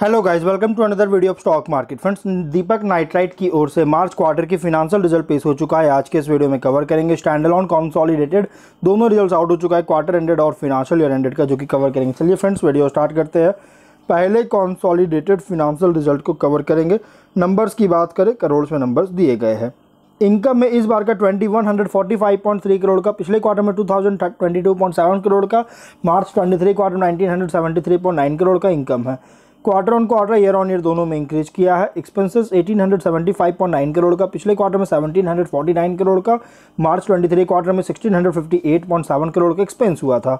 hello guys welcome to another video of stock market friends Deepak nitrite की ओर से March quarter की financial result पेश हो चुका है आज के इस वीडियो में कवर करेंगे स्टैंडल ऑन कॉन्सॉलिडेटेड दोनों रिजल्ट्स आउट हो चुका है क्वार्टर एंडेड और फिनांशियल ईयर एंडेड का जो कि कवर करेंगे चलिए फ्रेंड्स वीडियो स्टार्ट करते हैं पहले कॉन्सॉलीडेटेड फिनांशियल रिजल्ट को कवर करेंगे नंबर्स की बात करें करोड़ में नंबर्स दिए गए हैं इनकम में इस बार का 2145.3 करोड़ का पिछले क्वार्टर में 2022.7 करोड़ का मार्च 23 क्वार्टर 1973.9 करोड़ का इनकम है quarter on quarter year on year दोनों में इंक्रीज किया है एक्सपेंसेस 1875.9 करोड़ का पिछले क्वार्टर में 1749 करोड़ का मार्च 23 क्वार्टर में 1658.7 करोड़ का एक्सपेंस हुआ था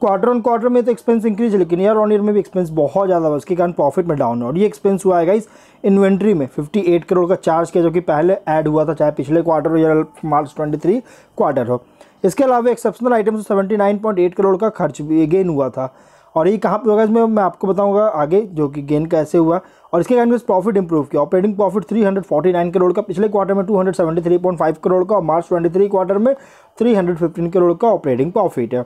क्वार्टर ऑन क्वार्टर में तो एक्सपेंस इंक्रीज लेकिन ईयर ऑन ईयर में भी एक्सपेंस बहुत ज़्यादा हुआ इसके कारण प्रॉफिट में डाउन और ये एक्सपेंस हुआ है इस इन्वेंट्री में 58 करोड़ का चार्ज किया जो कि पहले ऐड हुआ था चाहे पिछले क्वार्टर हो या मार्च 23 क्वार्टर हो इसके अलावा exceptional items seventy nine point eight crore का खर्च भी गेन हुआ था और ये कहाँ पे होगा इसमें मैं आपको बताऊंगा आगे जो कि गेन कैसे हुआ और इसके कारण प्रॉफिट इंप्रूव किया ऑपरेटिंग प्रॉफिट 349 करोड़ का पिछले क्वार्टर में 273.5 करोड़ का और मार्च 23 क्वार्टर में 315 करोड़ का ऑपरेटिंग प्रॉफिट है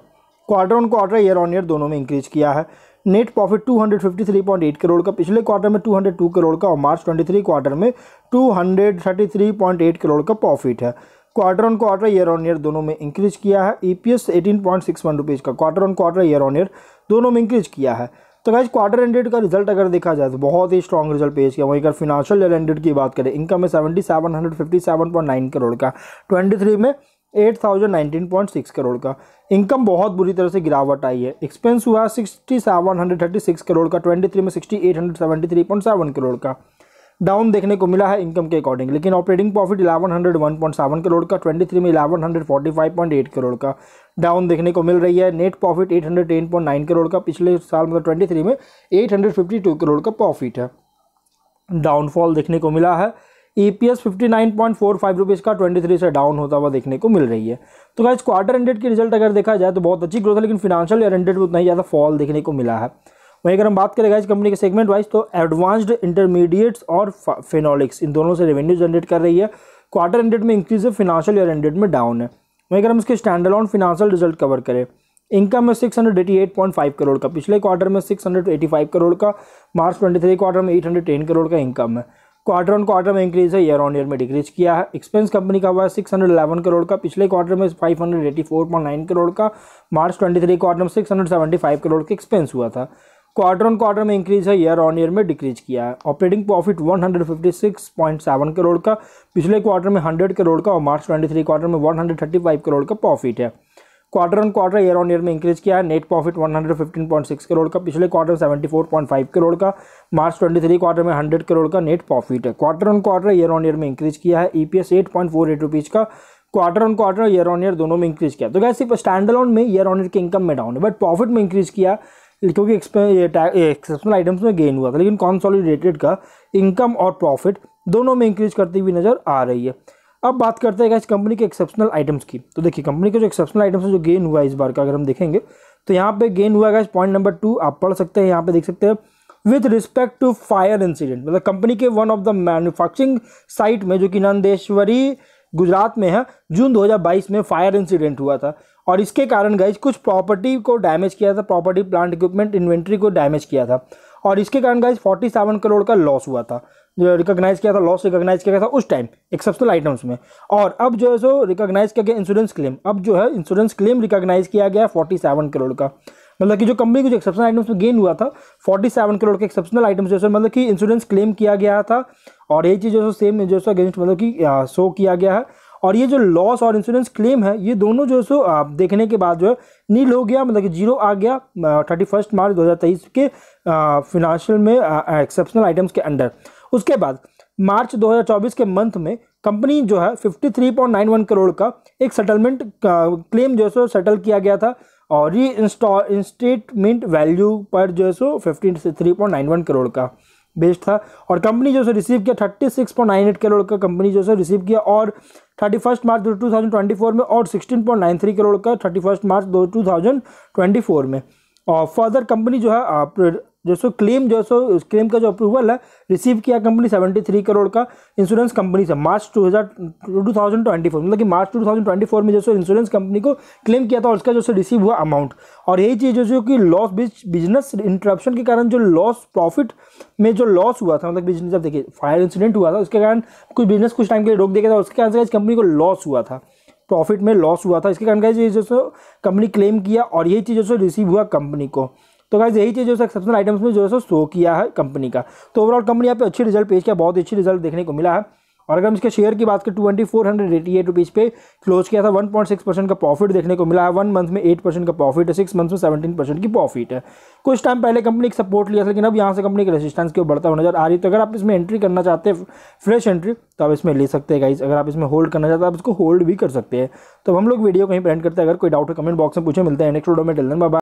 quarter on quarter year on year दोनों में इंक्रीज किया है नेट प्रॉफिट 253.8 करोड़ का पिछले क्वार्टर में 202 करोड़ का और मार्च 23 क्वार्टर में 233.8 करोड़ का प्रॉफिट है quarter on quarter year on year दोनों में इंक्रीज किया है E P S eighteen point six one rupees का quarter on quarter year on year दोनों में इंक्रीज किया है तो गाइज क्वार्टर एंडेड का रिजल्ट अगर देखा जाए तो बहुत ही स्ट्रॉन्ग रिजल्ट पेश किया वहीं अगर फिनेंशियल ईयर एंडेड की बात करें इनकम है seventy seven hundred fifty seven point nine crore का ट्वेंटी थ्री में eight thousand nineteen point six crore का इनकम बहुत बुरी तरह से गिरावट आई है एक्सपेंस हुआ sixty seven hundred thirty six crore का ट्वेंटी थ्री में sixty eight hundred seventy three point seven crore का डाउन देखने को मिला है इनकम के अकॉर्डिंग लेकिन operating profit eleven hundred one point seven crore का ट्वेंटी थ्री में eleven hundred forty five point eight crore का डाउन देखने को मिल रही है net profit eight hundred point nine crore का पिछले साल मतलब ट्वेंटी थ्री में eight hundred fifty two crore का प्रॉफिट है डाउनफॉल देखने को मिला है E P S fifty nine point four five rupees का ट्वेंटी थ्री से डाउन होता हुआ देखने को मिल रही है तो इस क्वार्टर एंडेड की रिजल्ट अगर देखा जाए तो बहुत अच्छी ग्रोथ है लेकिन फिनांशियल ईयर में उतना ही ज़्यादा फॉल देखने को मिला है वहीं अगर हम बात करें गाइज कंपनी के सेगमेंट वाइज तो एडवांस्ड इंटरमीडिएट्स और फिनॉलिक्स इन दोनों से रेवेन्यू जनरेट कर रही है क्वार्टर एंडेड में इंक्रीज है फिनांशियल ईयर एंडेड में डाउन है वहीं अगर हम इसके standalone financial result cover करें इनकम में फाइव करोड़ का पिछले क्वार्टर में फाइव करोड़ का मार्च थ्री क्वार्टर में टेन करोड़ का इनकम है क्वार्टर ऑन क्वार्टर में इंक्रीज है ईयर ऑन ईयर में डिक्रीज किया है एक्सपेंस कंपनी का हुआ है सिक्स हंड्रेड इलेवन करोड़ का पिछले क्वार्टर में five hundred eighty four point nine crore का मार्च ट्वेंटी थ्री क्वार्टर में six hundred seventy five crore का एक्सपेंस हुआ था क्वार्टर ऑन क्वार्टर में इंक्रीज है ईयर ऑन ईयर में डिक्रीज किया है ऑपरेटिंग प्रॉफिट 156.7 करोड़ का पिछले क्वार्टर में 100 करोड़ का और मार्च 23 क्वार्टर में 135 करोड़ का प्रॉफिट है quarter on quarter year on year में इंक्रीज किया है नेट प्रॉफिट 115.6 करोड़ का पिछले क्वार्टर में 74.5 करोड़ का मार्च 23 क्वार्टर में 100 करोड़ का नेट प्रॉफिट है quarter on quarter year on year में इंक्रीज किया है ईपीएस 8.48 रुपीस का quarter on quarter year on year दोनों में इंक्रीज किया तो क्या सिर्फ स्टैंडर्ड में ईयर ऑन ईयर की इनकम में डाउन है बट प्रॉफिट में इंक्रीज किया क्योंकि एक्सेप्शनल आइटम्स में गेन हुआ था लेकिन कॉन्सॉलिडेटेड का इनकम और प्रॉफिट दोनों में इंक्रीज करती हुई नज़र आ रही है अब बात करते हैं इस कंपनी के एक्सेप्शनल आइटम्स की तो देखिए कंपनी के जो एक्सेप्शनल आइटम्स जो गेन हुआ है इस बार का अगर हम देखेंगे तो यहाँ पे गेन हुआ है पॉइंट नंबर टू आप पढ़ सकते हैं यहाँ पे देख सकते हैं with respect to fire incident मतलब कंपनी के one of the manufacturing site में जो कि नंदेश्वरी गुजरात में है जून 2022 में फायर इंसिडेंट हुआ था और इसके कारण गई कुछ प्रॉपर्टी को डैमेज किया था प्रॉपर्टी प्लांट इक्विपमेंट इन्वेंट्री को डैमेज किया था और इसके कारण गाइज फोर्टी सेवन करोड़ का लॉस हुआ था जो रिकॉग्नाइज किया था लॉस रिकॉग्नाइज किया था उस टाइम एक्सेप्शनल आइटम्स में और अब जो है सो रिकॉग्नाइज किया गया इंश्योरेंस क्लेम अब जो है इंश्योरेंस क्लेम रिकॉग्नाइज किया गया फोर्टी सेवन करोड़ का मतलब कि जो कंपनी को जो एक्सेप्शनल आइटम्स में गेन हुआ था फोर्टी सेवन करोड़ के एक्सेप्शनल आइटम्स जो है मतलब कि इंश्योरेंस क्लेम किया गया था और ये चीज़ जो सेम जो है अगेंस्ट मतलब कि शो किया गया है और ये जो लॉस और इंश्योरेंस क्लेम है ये दोनों जो है सो देखने के बाद जो है नील हो गया मतलब कि जीरो आ गया थर्टी फर्स्ट मार्च दो हज़ार तेईस के फिनेंशियल में एक्सेप्शनल आइटम्स के अंडर उसके बाद मार्च दो हज़ार चौबीस के मंथ में कंपनी जो है fifty three point nine one crore का एक सेटलमेंट क्लेम जो है सो सेटल किया गया था और री इंस्टॉल इंस्टेटमेंट वैल्यू पर जो है so fifty three point nine one crore का बेस्ड था और कंपनी जो है रिसीव किया thirty six point nine eight crore का कंपनी जो है रिसीव किया और thirty first March two thousand twenty four में और sixteen point nine three crore का थर्टी फर्स्ट मार्च दो टू थाउजेंड ट्वेंटी फोर में और फर्दर कंपनी जो है आप जो सो क्लेम जो सो क्लेम का जो अप्रूवल है रिसीव किया कंपनी सेवेंटी थ्री करोड़ का इंश्योरेंस कंपनी से मार्च टू हज़ार टू थाउजेंड ट्वेंटी फोर मतलब कि March two thousand twenty four में जो सो इंश्योरेंस कंपनी को क्लेम किया था और उसका जो सो रिसीव हुआ अमाउंट और यही चीज़ जो सो कि लॉस बिजनेस इंटरप्शन के कारण जो लॉस प्रॉफिट में जो लॉस हुआ था मतलब बिजनेस जब देखिए फायर इंसिडेंट हुआ था उसके कारण कुछ बिजनेस कुछ टाइम के लिए रोक दिया गया था उसके कारण इस कंपनी को लॉस हुआ था प्रॉफिट में लॉस हुआ था इसके कारण गाइज ये जो कंपनी क्लेम किया और यही चीज़ जो रिसीव हुआ कंपनी को तो गाइज यही चीज़ जो है एक्सेप्शनल आइटम्स में जो है सो शो किया है कंपनी का तो ओवरऑल कंपनी यहाँ पे अच्छी रिजल्ट पेश किया बहुत अच्छी रिजल्ट देखने को मिला है और अगर हम इसके शेयर की बात करें twenty four hundred eighty eight rupees पे क्लोज किया था वन पॉइंट सिक्स परसेंट का प्रॉफिट देखने को मिला है वन मंथ में एट परसेंट का प्रॉफिट है सिक्स मंथ में सेवेंटीन परसेंट की प्रॉफिट है कुछ टाइम पहले कंपनी एक सपोर्ट लिया था लेकिन अब यहाँ से कंपनी की रेजिस्टेंस की ओर बढ़ता हुआ नजर आ रही है तो अगर आप इसमें एंट्री करना चाहते हैं फ्रेश एंट्री तो आप इसमें ले सकते हैं गाइज अगर आप इसमें होल्ड करना चाहते हैं आप इसको होल्ड भी कर सकते हैं तो हम लोग वीडियो कहीं प्रेंट करते हैं अगर कोई डाउट है कमेंट बॉक्स में पूछे मिलते हैं नेक्स्ट वीडियो में टेलन बाबा